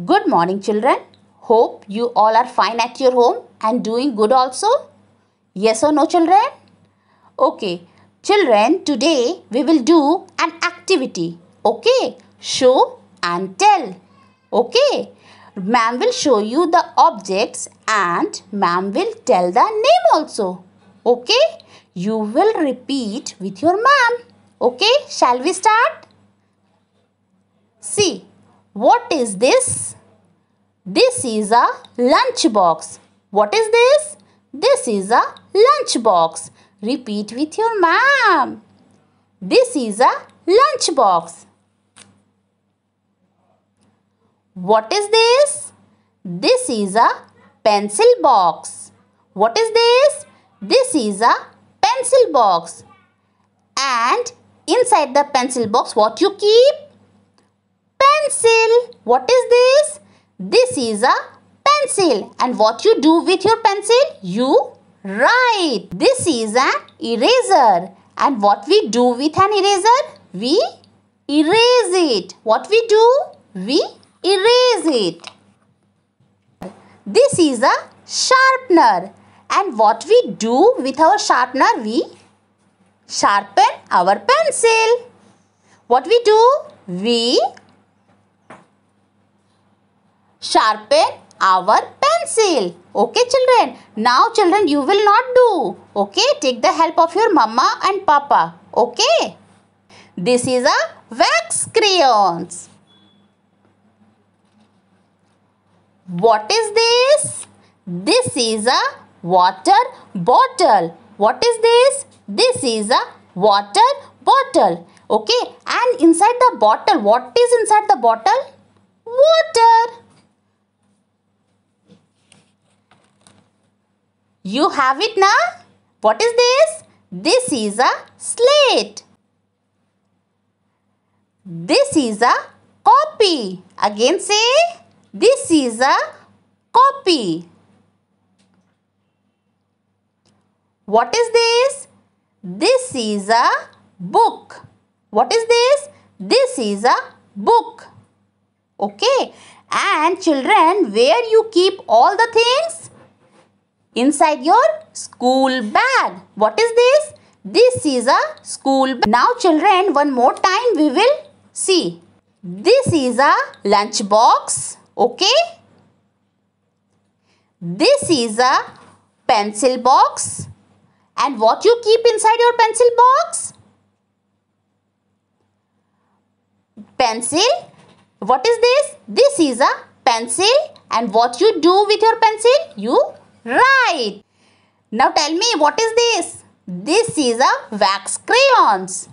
Good morning children. Hope you all are fine at your home and doing good also. Yes or no children? Okay. Children, today we will do an activity. Okay. Show and tell. Okay. Ma'am will show you the objects and ma'am will tell the name also. Okay. You will repeat with your ma'am. Okay. Shall we start? See. What is this? This is a lunch box. What is this? This is a lunch box. Repeat with your mom. This is a lunch box. What is this? This is a pencil box. What is this? This is a pencil box. And inside the pencil box what you keep? pencil. What is this? This is a pencil. And what you do with your pencil? You write. This is an eraser. And what we do with an eraser? We erase it. What we do? We erase it. This is a sharpener. And what we do with our sharpener? We sharpen our pencil. What we do? We sharpen our pencil. Okay children. Now children you will not do. Okay. Take the help of your mama and papa. Okay. This is a wax crayons. What is this? This is a water bottle. What is this? This is a water bottle. Okay. And inside the bottle, what is inside the bottle? Water. You have it now? What is this? This is a slate. This is a copy. Again say, this is a copy. What is this? This is a book. What is this? This is a book. Okay. And children, where you keep all the things? inside your school bag. What is this? This is a school bag. Now children, one more time we will see. This is a lunch box. Okay? This is a pencil box. And what you keep inside your pencil box? Pencil. What is this? This is a pencil. And what you do with your pencil? You Right. Now tell me what is this? This is a wax crayons.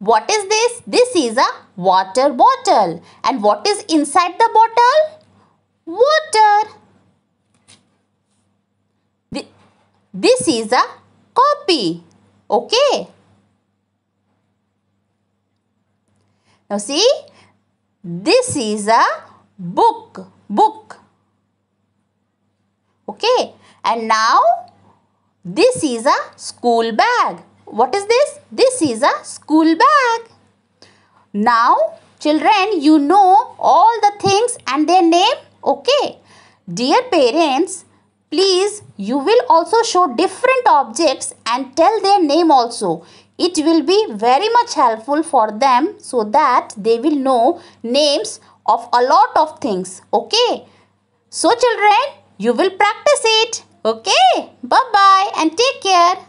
What is this? This is a water bottle. And what is inside the bottle? Water. This is a copy. Okay. Now see, this is a book book. Okay. And now this is a school bag. What is this? This is a school bag. Now children you know all the things and their name. Okay. Dear parents, please you will also show different objects and tell their name also. It will be very much helpful for them so that they will know names of a lot of things. Okay. So children, you will practice it. Okay. Bye-bye and take care.